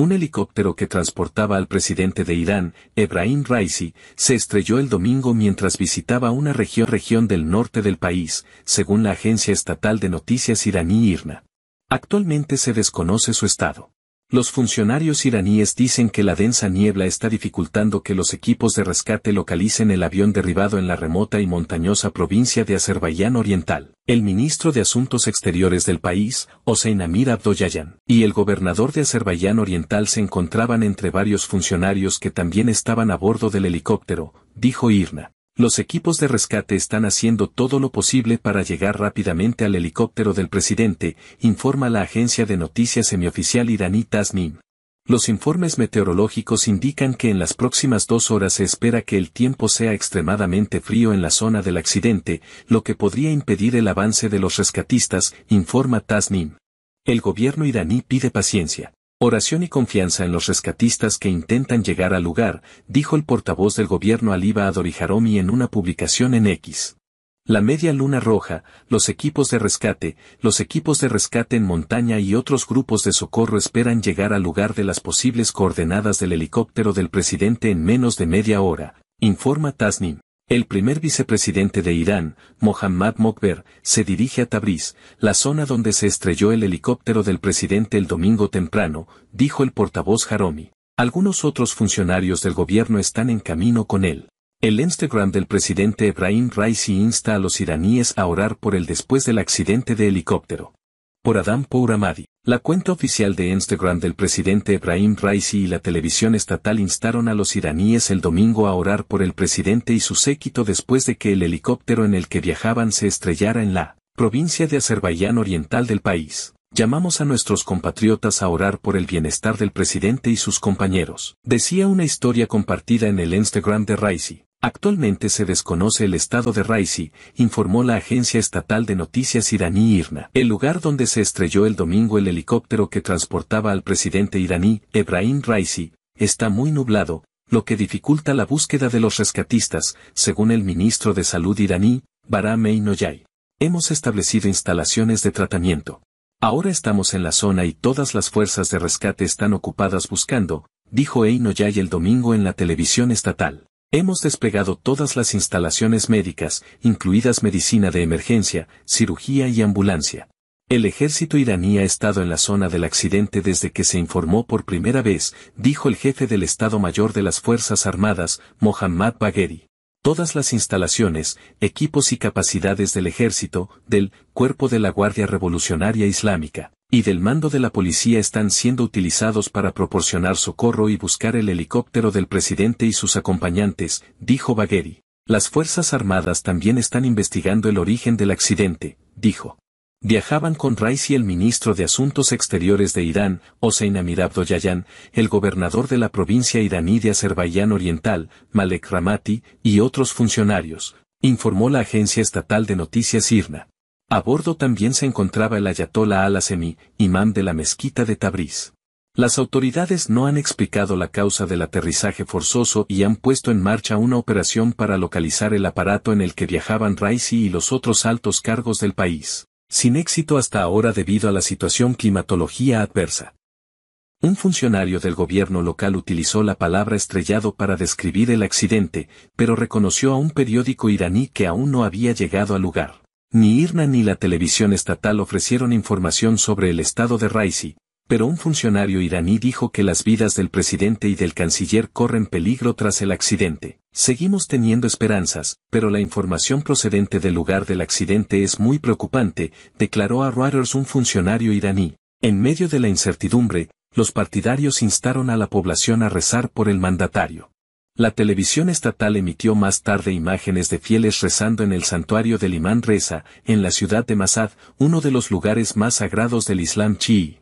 Un helicóptero que transportaba al presidente de Irán, Ebrahim Raisi, se estrelló el domingo mientras visitaba una región, región del norte del país, según la agencia estatal de noticias iraní IRNA. Actualmente se desconoce su estado. Los funcionarios iraníes dicen que la densa niebla está dificultando que los equipos de rescate localicen el avión derribado en la remota y montañosa provincia de Azerbaiyán Oriental. El ministro de Asuntos Exteriores del país, Hossein Amir y el gobernador de Azerbaiyán Oriental se encontraban entre varios funcionarios que también estaban a bordo del helicóptero, dijo Irna. Los equipos de rescate están haciendo todo lo posible para llegar rápidamente al helicóptero del presidente, informa la agencia de noticias semioficial iraní Tasnim. Los informes meteorológicos indican que en las próximas dos horas se espera que el tiempo sea extremadamente frío en la zona del accidente, lo que podría impedir el avance de los rescatistas, informa Tasnim. El gobierno iraní pide paciencia. Oración y confianza en los rescatistas que intentan llegar al lugar, dijo el portavoz del gobierno Aliba Adori en una publicación en X. La Media Luna Roja, los equipos de rescate, los equipos de rescate en montaña y otros grupos de socorro esperan llegar al lugar de las posibles coordenadas del helicóptero del presidente en menos de media hora, informa Tasnim. El primer vicepresidente de Irán, Mohammad Mokber, se dirige a Tabriz, la zona donde se estrelló el helicóptero del presidente el domingo temprano, dijo el portavoz Jaromi. Algunos otros funcionarios del gobierno están en camino con él. El Instagram del presidente Ebrahim Raisi insta a los iraníes a orar por él después del accidente de helicóptero. Por Adam Pouramadi. La cuenta oficial de Instagram del presidente Ebrahim Raisi y la televisión estatal instaron a los iraníes el domingo a orar por el presidente y su séquito después de que el helicóptero en el que viajaban se estrellara en la provincia de Azerbaiyán oriental del país. Llamamos a nuestros compatriotas a orar por el bienestar del presidente y sus compañeros, decía una historia compartida en el Instagram de Raisi. Actualmente se desconoce el estado de Raisi, informó la agencia estatal de noticias iraní IRNA. El lugar donde se estrelló el domingo el helicóptero que transportaba al presidente iraní, Ebrahim Raisi, está muy nublado, lo que dificulta la búsqueda de los rescatistas, según el ministro de Salud iraní, Baram Einoyai. Hemos establecido instalaciones de tratamiento. Ahora estamos en la zona y todas las fuerzas de rescate están ocupadas buscando, dijo Eynoyai el domingo en la televisión estatal. Hemos desplegado todas las instalaciones médicas, incluidas medicina de emergencia, cirugía y ambulancia. El ejército iraní ha estado en la zona del accidente desde que se informó por primera vez, dijo el jefe del Estado Mayor de las Fuerzas Armadas, Mohammad Bagheri. Todas las instalaciones, equipos y capacidades del ejército, del cuerpo de la Guardia Revolucionaria Islámica, y del mando de la policía están siendo utilizados para proporcionar socorro y buscar el helicóptero del presidente y sus acompañantes, dijo Bagheri. Las Fuerzas Armadas también están investigando el origen del accidente, dijo. Viajaban con Raisi el ministro de Asuntos Exteriores de Irán, Hossein Amir el gobernador de la provincia iraní de Azerbaiyán Oriental, Malek Ramati, y otros funcionarios, informó la agencia estatal de noticias IRNA. A bordo también se encontraba el ayatolá al-Asemi, imán de la mezquita de Tabriz. Las autoridades no han explicado la causa del aterrizaje forzoso y han puesto en marcha una operación para localizar el aparato en el que viajaban Raisi y los otros altos cargos del país, sin éxito hasta ahora debido a la situación climatología adversa. Un funcionario del gobierno local utilizó la palabra estrellado para describir el accidente, pero reconoció a un periódico iraní que aún no había llegado al lugar. Ni IRNA ni la televisión estatal ofrecieron información sobre el estado de Raisi, pero un funcionario iraní dijo que las vidas del presidente y del canciller corren peligro tras el accidente. Seguimos teniendo esperanzas, pero la información procedente del lugar del accidente es muy preocupante, declaró a Reuters un funcionario iraní. En medio de la incertidumbre, los partidarios instaron a la población a rezar por el mandatario. La televisión estatal emitió más tarde imágenes de fieles rezando en el santuario del imán Reza, en la ciudad de Masad, uno de los lugares más sagrados del Islam chií.